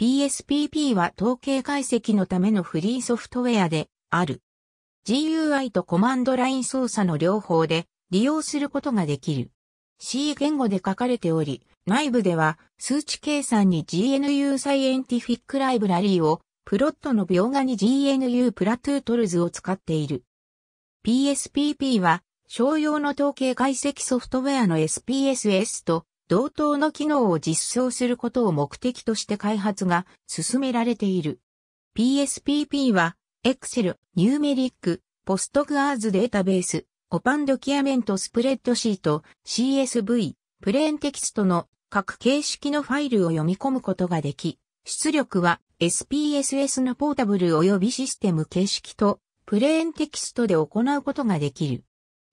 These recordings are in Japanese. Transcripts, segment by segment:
PSPP は統計解析のためのフリーソフトウェアである。GUI とコマンドライン操作の両方で利用することができる。C 言語で書かれており、内部では数値計算に GNU サイエンティフィックライブラリーを、プロットの描画に GNU プラトゥートルズを使っている。PSPP は商用の統計解析ソフトウェアの SPSS と同等の機能を実装することを目的として開発が進められている。PSPP は、Excel、Numeric、Postgres データベース、Open Document Spreadsheet、CSV、プレーンテキストの各形式のファイルを読み込むことができ、出力は SPSS のポータブル及びシステム形式とプレーンテキストで行うことができる。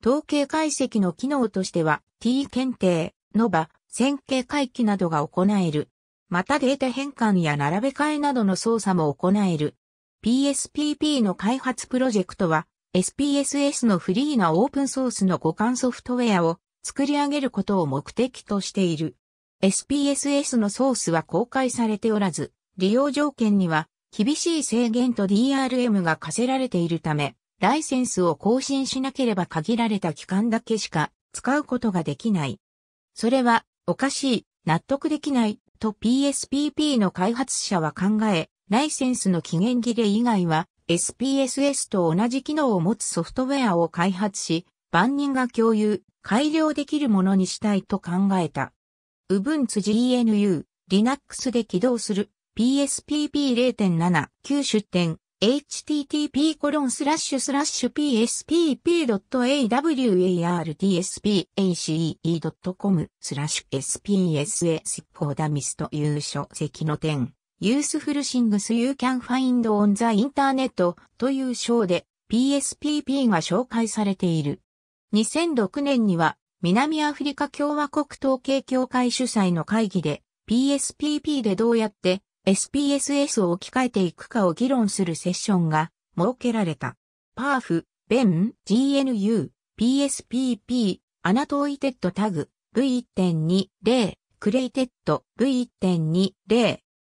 統計解析の機能としては T 検定、NOVA、線形回帰などが行える。またデータ変換や並べ替えなどの操作も行える。PSPP の開発プロジェクトは SPSS のフリーなオープンソースの互換ソフトウェアを作り上げることを目的としている。SPSS のソースは公開されておらず、利用条件には厳しい制限と DRM が課せられているため、ライセンスを更新しなければ限られた期間だけしか使うことができない。それはおかしい、納得できない、と PSPP の開発者は考え、ライセンスの期限切れ以外は SPSS と同じ機能を持つソフトウェアを開発し、万人が共有、改良できるものにしたいと考えた。Ubuntu GNU、Linux で起動する PSPP0.7、9出典、http p s p p a w a r t s p a c e c o m スラッシュ spss フォーダミスト優う席の点ユースフルシングスユーキャンファインドオンザインターネットという章で PSPP が紹介されている。2006年には南アフリカ共和国統計協会主催の会議で PSPP でどうやって SPSS を置き換えていくかを議論するセッションが設けられた。パーフ、ベン、GNU、PSPP、アナトイテッドタグ、V1.20、クレイテッド、V1.20、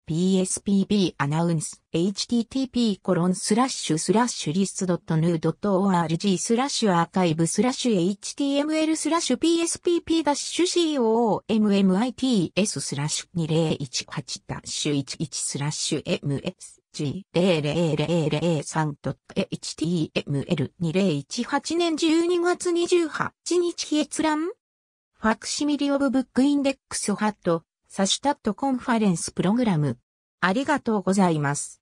PSPB アナウンス http コロンスラッシュスラッシュリスト .new.org スラッシュアーカイブスラッシュ html スラッシュ pspp-coommits スラッシュ2018ダッシュ11スラッシュ ms.g00003.html2018 年12月28日閲覧ファクシミリオブブックインデックスハットサシタットコンファレンスプログラム。ありがとうございます。